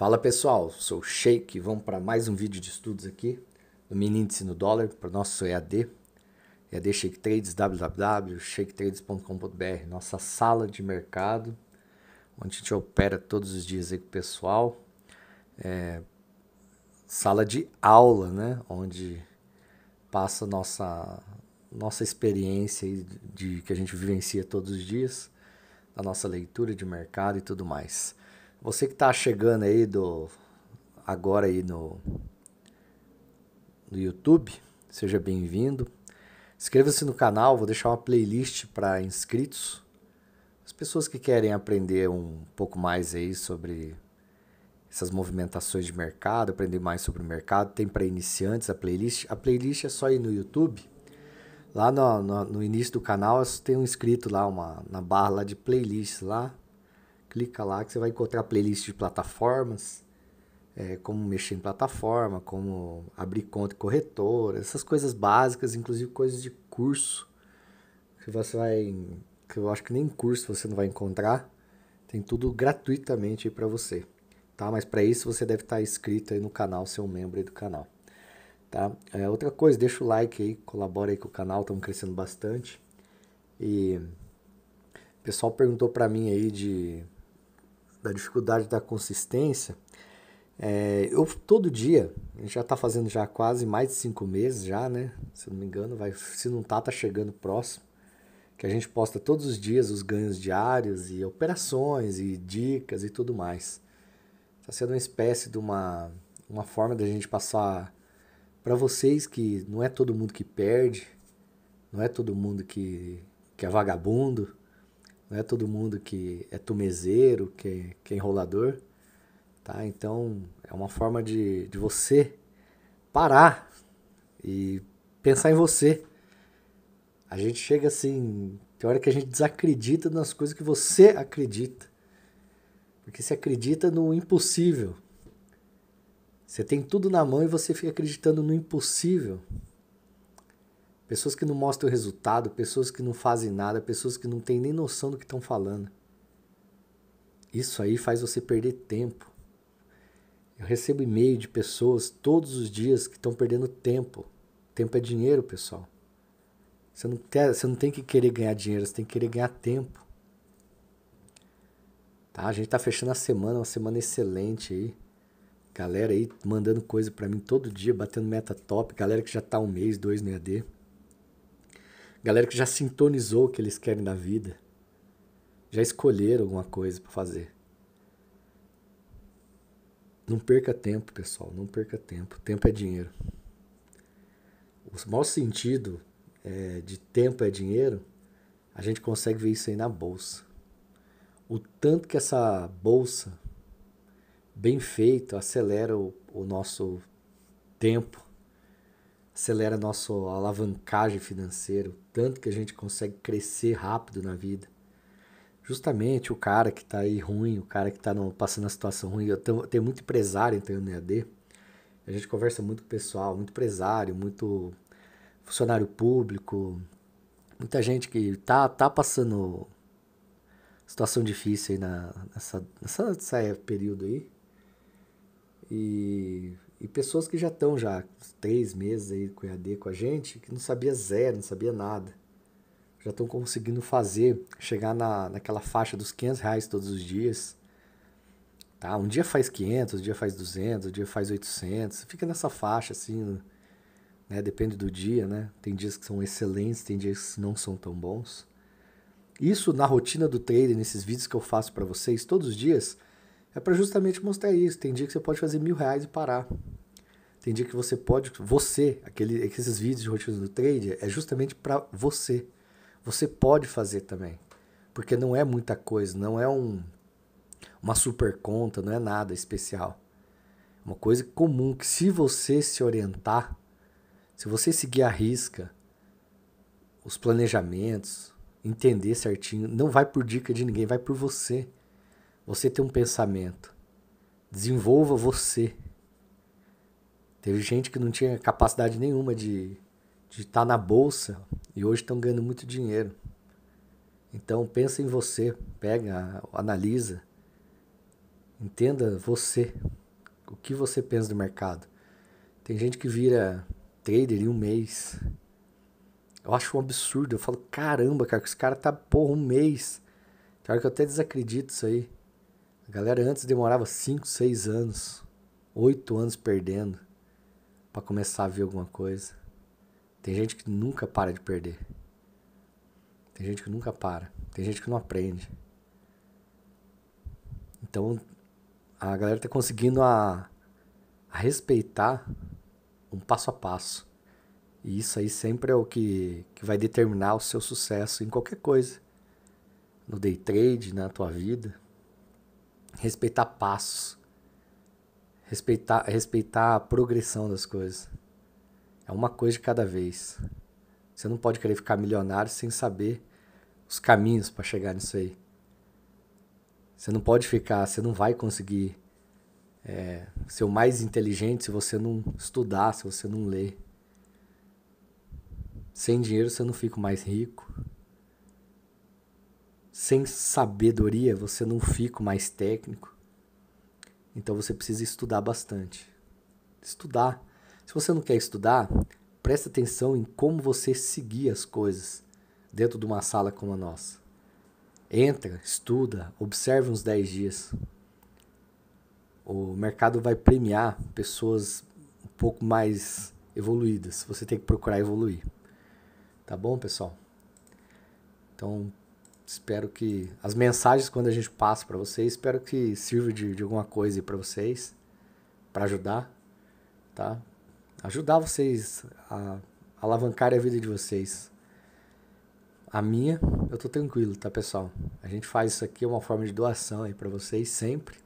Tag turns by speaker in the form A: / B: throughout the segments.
A: Fala pessoal, sou o Sheik vamos para mais um vídeo de estudos aqui do mini índice no dólar para o nosso EAD, EAD Shake Trades, www.shaketrades.com.br, nossa sala de mercado, onde a gente opera todos os dias aí com o pessoal, é, sala de aula, né, onde passa nossa, nossa experiência de, de que a gente vivencia todos os dias, da nossa leitura de mercado e tudo mais. Você que está chegando aí do agora aí no, no YouTube, seja bem-vindo. Inscreva-se no canal, vou deixar uma playlist para inscritos. As pessoas que querem aprender um pouco mais aí sobre essas movimentações de mercado, aprender mais sobre o mercado, tem para iniciantes a playlist. A playlist é só ir no YouTube. Lá no, no, no início do canal tem um inscrito lá, uma, na barra lá de playlist lá clica lá que você vai encontrar playlist de plataformas, é, como mexer em plataforma, como abrir conta corretora, essas coisas básicas, inclusive coisas de curso, que você vai, que eu acho que nem curso você não vai encontrar, tem tudo gratuitamente aí para você, tá? Mas para isso você deve estar tá inscrito aí no canal, ser um membro aí do canal, tá? É, outra coisa, deixa o like aí, colabora aí com o canal, estamos crescendo bastante e o pessoal perguntou para mim aí de da dificuldade da consistência, é, eu todo dia, a gente já está fazendo já quase mais de cinco meses já, né? Se não me engano, vai, se não tá, tá chegando próximo. Que a gente posta todos os dias os ganhos diários e operações e dicas e tudo mais. Está sendo uma espécie de uma, uma forma da gente passar para vocês que não é todo mundo que perde, não é todo mundo que, que é vagabundo, não é todo mundo que é tumezeiro, que, é, que é enrolador. Tá? Então, é uma forma de, de você parar e pensar em você. A gente chega assim, tem hora que a gente desacredita nas coisas que você acredita. Porque você acredita no impossível. Você tem tudo na mão e você fica acreditando no impossível pessoas que não mostram o resultado, pessoas que não fazem nada, pessoas que não têm nem noção do que estão falando. Isso aí faz você perder tempo. Eu recebo e-mail de pessoas todos os dias que estão perdendo tempo. Tempo é dinheiro, pessoal. Você não, quer, você não tem que querer ganhar dinheiro, você tem que querer ganhar tempo. Tá? A gente está fechando a semana, uma semana excelente aí. Galera aí mandando coisa para mim todo dia, batendo meta top. Galera que já tá um mês, dois no EAD. Galera que já sintonizou o que eles querem da vida. Já escolheram alguma coisa para fazer. Não perca tempo, pessoal. Não perca tempo. Tempo é dinheiro. O maior sentido é, de tempo é dinheiro, a gente consegue ver isso aí na bolsa. O tanto que essa bolsa, bem feita, acelera o, o nosso tempo acelera nossa alavancagem financeira, tanto que a gente consegue crescer rápido na vida. Justamente o cara que está aí ruim, o cara que está passando a situação ruim. Eu tenho muito empresário entrando no EAD. A gente conversa muito com o pessoal, muito empresário, muito funcionário público, muita gente que tá, tá passando situação difícil aí na, nessa, nessa, nessa período aí. E e pessoas que já estão já três meses aí com EAD com a gente, que não sabia zero, não sabia nada. Já estão conseguindo fazer, chegar na, naquela faixa dos 500 reais todos os dias. Tá? Um dia faz 500, um dia faz 200, um dia faz 800. Fica nessa faixa, assim, né? Depende do dia, né? Tem dias que são excelentes, tem dias que não são tão bons. Isso na rotina do trader, nesses vídeos que eu faço para vocês todos os dias, é para justamente mostrar isso. Tem dia que você pode fazer mil reais e parar. Tem dia que você pode, você, aquele, esses vídeos de rotina do trade é justamente para você. Você pode fazer também, porque não é muita coisa, não é um, uma super conta, não é nada especial. Uma coisa comum que se você se orientar, se você seguir a risca, os planejamentos, entender certinho, não vai por dica de ninguém, vai por você. Você tem um pensamento. Desenvolva você. Teve gente que não tinha capacidade nenhuma de de estar tá na bolsa e hoje estão ganhando muito dinheiro. Então pensa em você, pega, analisa, entenda você, o que você pensa do mercado. Tem gente que vira trader em um mês. Eu acho um absurdo, eu falo, caramba, cara, que esse cara tá, por um mês. Claro que eu até desacredito isso aí. A galera antes demorava 5, 6 anos, 8 anos perdendo para começar a ver alguma coisa. Tem gente que nunca para de perder. Tem gente que nunca para. Tem gente que não aprende. Então, a galera tá conseguindo a, a respeitar um passo a passo. E isso aí sempre é o que, que vai determinar o seu sucesso em qualquer coisa. No day trade, na tua vida respeitar passos, respeitar, respeitar a progressão das coisas. É uma coisa de cada vez. Você não pode querer ficar milionário sem saber os caminhos para chegar nisso aí. Você não pode ficar, você não vai conseguir é, ser o mais inteligente se você não estudar, se você não ler. Sem dinheiro você não fica mais rico sem sabedoria você não fica mais técnico. Então você precisa estudar bastante. Estudar. Se você não quer estudar, preste atenção em como você seguir as coisas dentro de uma sala como a nossa. Entra, estuda, observe uns 10 dias. O mercado vai premiar pessoas um pouco mais evoluídas. Você tem que procurar evoluir. Tá bom, pessoal? Então, Espero que as mensagens quando a gente passa para vocês, espero que sirva de, de alguma coisa para vocês, para ajudar, tá? Ajudar vocês a alavancar a vida de vocês. A minha, eu tô tranquilo, tá, pessoal? A gente faz isso aqui é uma forma de doação aí para vocês sempre.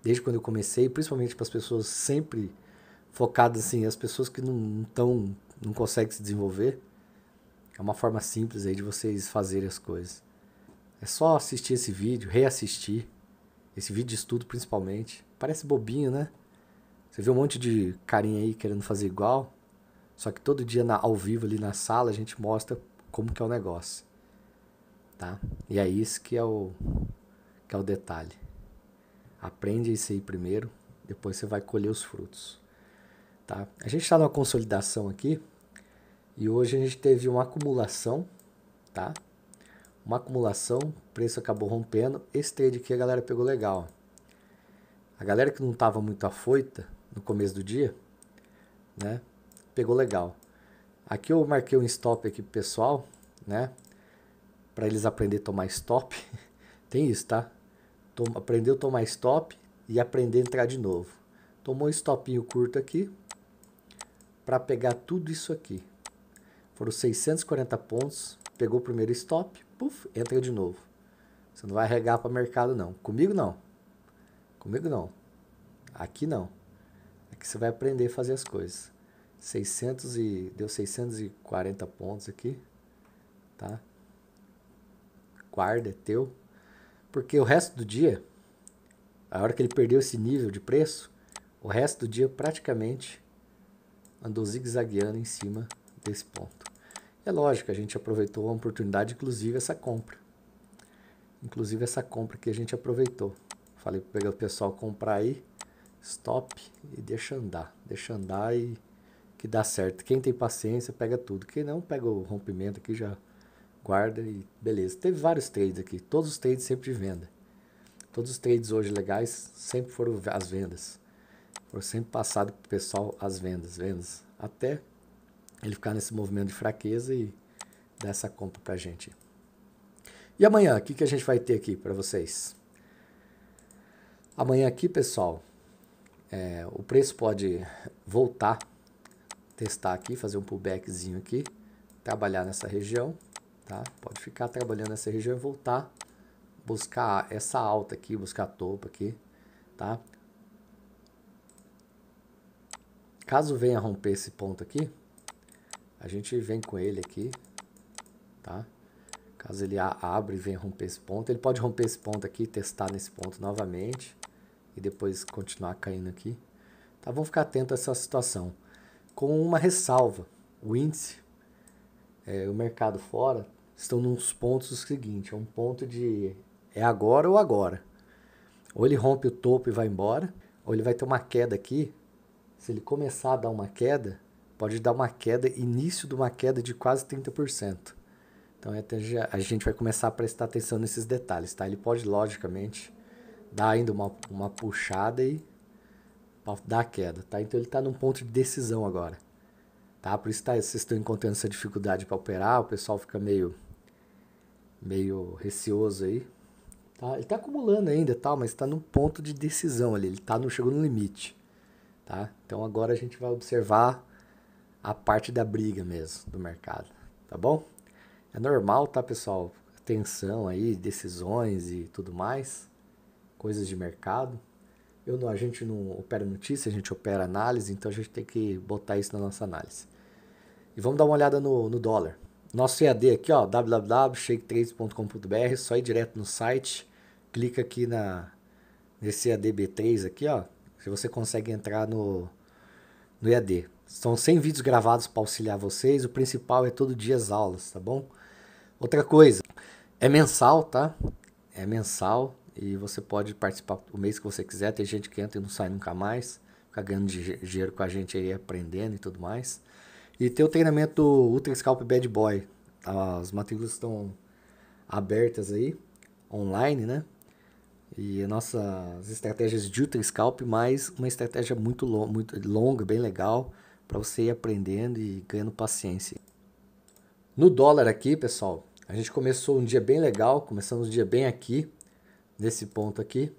A: Desde quando eu comecei, principalmente para as pessoas sempre focadas assim, as pessoas que não estão não conseguem se desenvolver. É uma forma simples aí de vocês fazerem as coisas. É só assistir esse vídeo, reassistir. Esse vídeo de estudo, principalmente. Parece bobinho, né? Você vê um monte de carinha aí querendo fazer igual. Só que todo dia na, ao vivo ali na sala a gente mostra como que é o negócio. Tá? E é isso que é o, que é o detalhe. Aprende isso aí primeiro, depois você vai colher os frutos. Tá? A gente está numa consolidação aqui e hoje a gente teve uma acumulação, tá? uma acumulação, o preço acabou rompendo. Esse trade aqui a galera pegou legal. A galera que não estava muito afoita no começo do dia, né? Pegou legal. Aqui eu marquei um stop aqui pro pessoal, né? Para eles aprender a tomar stop. Tem isso, tá? Tom, aprendeu a tomar stop e aprender a entrar de novo. Tomou um stopinho curto aqui para pegar tudo isso aqui. Foram 640 pontos, pegou o primeiro stop, puf, entra de novo. Você não vai regar para o mercado, não. Comigo, não. Comigo, não. Aqui, não. Aqui você vai aprender a fazer as coisas. 600 e... Deu 640 pontos aqui, tá? Guarda, é teu. Porque o resto do dia, a hora que ele perdeu esse nível de preço, o resto do dia praticamente andou zigue-zagueando em cima desse ponto. É lógico, a gente aproveitou a oportunidade, inclusive essa compra. Inclusive essa compra que a gente aproveitou. Falei para o pessoal comprar aí, stop e deixa andar. Deixa andar e que dá certo. Quem tem paciência pega tudo. Quem não pega o rompimento aqui já guarda e beleza. Teve vários trades aqui, todos os trades sempre de venda. Todos os trades hoje legais sempre foram as vendas. Foram sempre passado para o pessoal as vendas, vendas. Até ele ficar nesse movimento de fraqueza e dar essa compra para a gente. E amanhã, o que, que a gente vai ter aqui para vocês? Amanhã aqui, pessoal, é, o preço pode voltar, testar aqui, fazer um pullbackzinho aqui, trabalhar nessa região, tá? Pode ficar trabalhando nessa região e voltar, buscar essa alta aqui, buscar a topo aqui, tá? Caso venha romper esse ponto aqui, a gente vem com ele aqui, tá? Caso ele abra e venha romper esse ponto, ele pode romper esse ponto aqui, testar nesse ponto novamente e depois continuar caindo aqui. Tá? Vamos ficar atento a essa situação. Com uma ressalva, o índice, é, o mercado fora, estão nos pontos o seguinte, é um ponto de é agora ou agora. Ou ele rompe o topo e vai embora, ou ele vai ter uma queda aqui. Se ele começar a dar uma queda, pode dar uma queda, início de uma queda de quase 30%. Então é, a gente vai começar a prestar atenção nesses detalhes, tá? Ele pode, logicamente, dar ainda uma, uma puxada e dar a queda, tá? Então ele está num ponto de decisão agora, tá? Por isso tá, vocês estão encontrando essa dificuldade para operar, o pessoal fica meio, meio receoso aí, tá? Ele está acumulando ainda, tal, mas está num ponto de decisão ali, ele está no, chegou no limite, tá? Então agora a gente vai observar a parte da briga mesmo do mercado, tá bom? É normal, tá, pessoal? Tensão aí, decisões e tudo mais, coisas de mercado. Eu não, a gente não opera notícia, a gente opera análise, então a gente tem que botar isso na nossa análise. E vamos dar uma olhada no, no dólar. Nosso EAD aqui, ó, www.shake3.com.br, só ir direto no site, clica aqui na nesse EAD B3 aqui, ó, se você consegue entrar no no EAD. São 100 vídeos gravados para auxiliar vocês. O principal é todo dia as aulas, tá bom? Outra coisa, é mensal, tá? É mensal e você pode participar o mês que você quiser. Tem gente que entra e não sai nunca mais, fica ganhando dinheiro com a gente aí, aprendendo e tudo mais. E tem o treinamento Ultra Scalp Bad Boy. Tá? As matrículas estão abertas aí, online, né? E nossas estratégias de Ultra Scalp, mais uma estratégia muito, long, muito longa, bem legal para você ir aprendendo e ganhando paciência. No dólar aqui, pessoal, a gente começou um dia bem legal, começamos um dia bem aqui, nesse ponto aqui.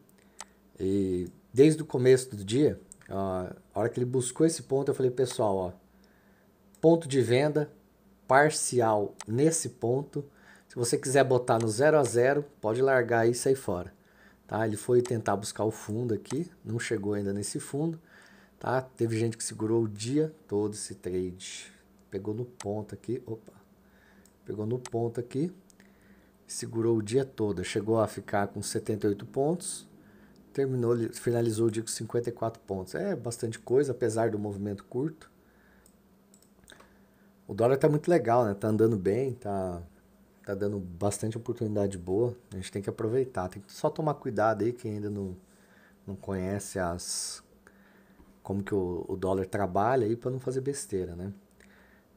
A: E desde o começo do dia, a hora que ele buscou esse ponto, eu falei, pessoal, ó, ponto de venda parcial nesse ponto. Se você quiser botar no 0 a 0, pode largar e sair fora. Tá? Ele foi tentar buscar o fundo aqui, não chegou ainda nesse fundo. Tá? Teve gente que segurou o dia todo esse trade. Pegou no ponto aqui, opa. Pegou no ponto aqui, segurou o dia todo. Chegou a ficar com 78 pontos, terminou, finalizou o dia com 54 pontos. É bastante coisa, apesar do movimento curto. O dólar está muito legal, né? Tá andando bem, tá tá dando bastante oportunidade boa. A gente tem que aproveitar. Tem que só tomar cuidado aí quem ainda não, não conhece as como que o, o dólar trabalha aí para não fazer besteira, né?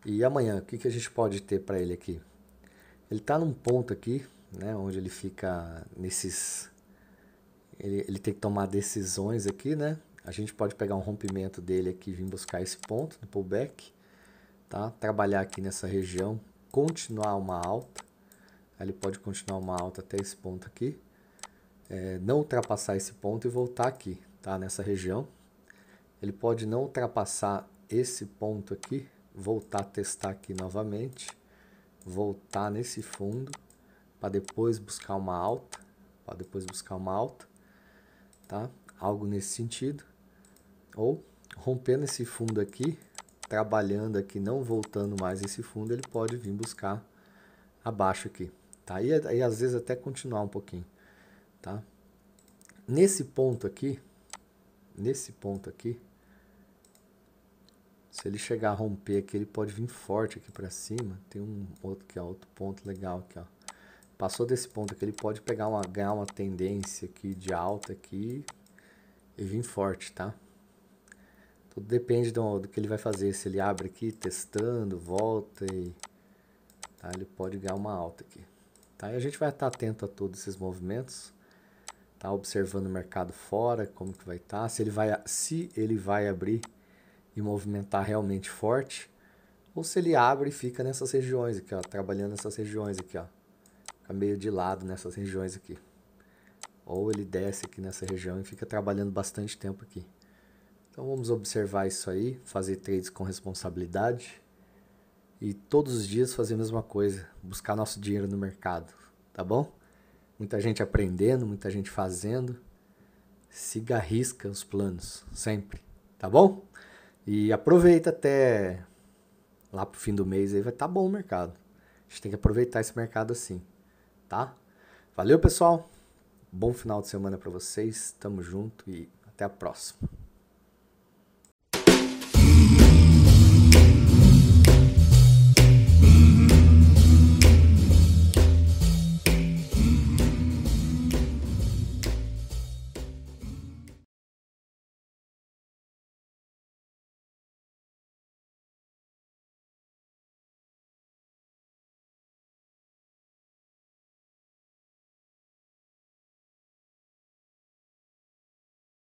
A: E amanhã, o que, que a gente pode ter para ele aqui? Ele está num ponto aqui, né, onde ele fica nesses... Ele, ele tem que tomar decisões aqui, né? A gente pode pegar um rompimento dele aqui e vir buscar esse ponto no pullback, tá? Trabalhar aqui nessa região, continuar uma alta. ele pode continuar uma alta até esse ponto aqui. É, não ultrapassar esse ponto e voltar aqui, tá? Nessa região, ele pode não ultrapassar esse ponto aqui, voltar a testar aqui novamente, voltar nesse fundo, para depois buscar uma alta, para depois buscar uma alta, tá? Algo nesse sentido. Ou rompendo esse fundo aqui, trabalhando aqui, não voltando mais esse fundo, ele pode vir buscar abaixo aqui, tá? E, e às vezes até continuar um pouquinho, tá? Nesse ponto aqui, nesse ponto aqui, se ele chegar a romper aqui, ele pode vir forte aqui para cima. Tem um outro que é outro ponto legal aqui, ó. Passou desse ponto aqui, ele pode pegar uma, ganhar uma tendência aqui de alta aqui e vir forte, tá? Tudo depende do, do que ele vai fazer. Se ele abre aqui, testando, volta e... Tá? Ele pode ganhar uma alta aqui. Tá? E a gente vai estar atento a todos esses movimentos tá observando o mercado fora, como que vai estar, tá. se ele vai se ele vai abrir e movimentar realmente forte, ou se ele abre e fica nessas regiões aqui, ó, trabalhando nessas regiões aqui, ó. Fica meio de lado nessas regiões aqui. Ou ele desce aqui nessa região e fica trabalhando bastante tempo aqui. Então vamos observar isso aí, fazer trades com responsabilidade e todos os dias fazer a mesma coisa, buscar nosso dinheiro no mercado, tá bom? Muita gente aprendendo, muita gente fazendo. Siga risca os planos, sempre, tá bom? E aproveita até lá pro fim do mês aí vai estar tá bom o mercado. A gente tem que aproveitar esse mercado assim, tá? Valeu, pessoal. Bom final de semana para vocês. Tamo junto e até a próxima.